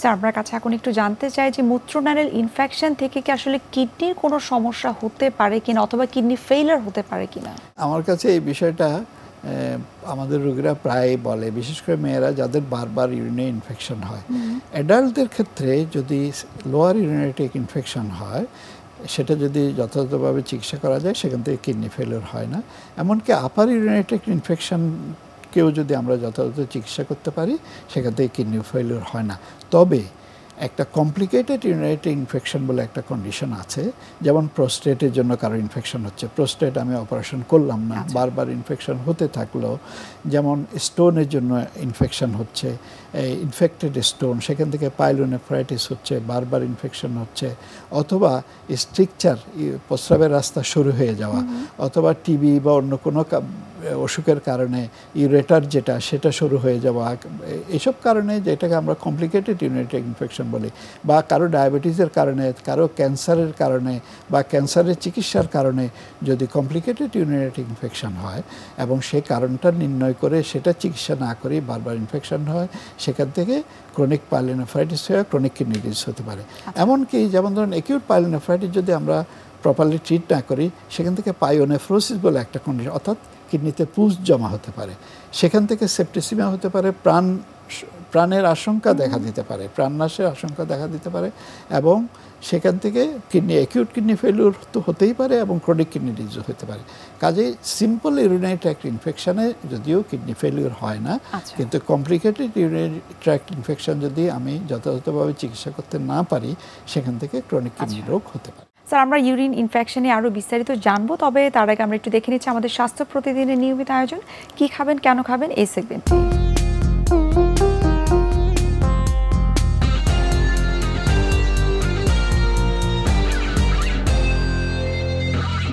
Sir আপনার কাছে এখন একটু জানতে চাই যে মূত্রনালীর ইনফেকশন থেকে কি আসলে কিডনির কোনো সমস্যা হতে পারে কিনা অথবা কিডনি ফেইলার হতে পারে কিনা আমার কাছে এই বিষয়টা আমাদের রোগীরা প্রায় বলে বিশেষ করে মেয়েরা যাদের বারবার ইউরিনে ইনফেকশন হয় অ্যাডাল্টদের ক্ষেত্রে যদি লোয়ার ইউরিনেটিক ইনফেকশন হয় সেটা যদি যথাযথভাবে চিকিৎসা করা যায় সেখান থেকে কিডনি ফেলার হয় না এমনকি আপার ইউরিনেটিক ইনফেকশন কেউ যদি আমরা যথাযথ চিকিৎসা করতে পারি সেখান থেকে কিডনি ফেলিওর হয় না তবে একটা কমপ্লিকেটেড ইউনাইটেড ইনফেকশন বলে একটা কন্ডিশন আছে যেমন প্রোস্টেটের জন্য কারো ইনফেকশন হচ্ছে প্রোস্টেট আমি অপারেশন করলাম না আচ্ছা। বারবার ইনফেকশন হতে থাকলো যেমন স্টোনের জন্য ইনফেকশন হচ্ছে ইনফেক্টেড স্টোন সেখান থেকে পাইলোনেফ্রাইটিস হচ্ছে বারবার ইনফেকশন হচ্ছে অথবা স্ট্রিকচার প্রস্রাবের রাস্তা শুরু হয়ে যাওয়া অথবা টিবি বা অন্য কোনো অসুখের কারণে ইউরেটার যেটা সেটা শুরু হয়ে যাওয়া এসব কারণে যেটাকে আমরা কমপ্লিকেটেড ইউরেটার ইনফেকশন বলি বা কারো ডায়াবেটিসের কারণে কারো ক্যান্সারের কারণে বা ক্যান্সারের চিকিৎসার কারণে যদি কমপ্লিকেটেড ইউরিনারি ইনফেকশন হয় এবং সেই কারণটা নির্ণয় করে সেটা চিকিৎসা না করেই বারবার ইনফেকশন হয় সেখান থেকে ক্রনিক পাইলিনোফাইটিস হয়ে ক্রনিক কিডনি ডিজিজ হতে পারে আচ্ছা। এমনকি যেমন ধরুন একিউট পাইলিনোফাইটিস যদি আমরা প্রপারলি ট্রিট না করি সেখান থেকে পায়োনেফ্রোসিস বলে একটা কন্ডিশন অর্থাৎ কিডনিতে পুষ জমা হতে পারে সেখান থেকে সেপ্টিসিমিয়া হতে পারে প্রাণ প্রাণের আশঙ্কা দেখা দিতে পারে প্রাণনাশের আশঙ্কা দেখা দিতে পারে এবং সেখান থেকে কিডনি অ্যাকিউট কিডনি ফেলিউর তো হতেই পারে এবং ক্রনিক কিডনি ডিজিজ হতে পারে কাজেই সিম্পল ইউরিনারি ট্র্যাক্ট ইনফেকশানে যদিও কিডনি ফেলিউর হয় না আচ্ছা। কিন্তু কমপ্লিকেটেড ইউরিনারি ট্র্যাক্ট ইনফেকশান যদি আমি যথাযথভাবে চিকিৎসা করতে না পারি সেখান থেকে ক্রনিক কিডনি আচ্ছা। রোগ হতে পারে স্যার আমরা ইউরিন ইনফেকশনে আরও বিস্তারিত জানবো তবে তার আগে আমরা একটু দেখে নিচ্ছি আমাদের স্বাস্থ্য প্রতিদিনের নিয়মিত আয়োজন কি খাবেন কেন খাবেন এই সেগমেন্ট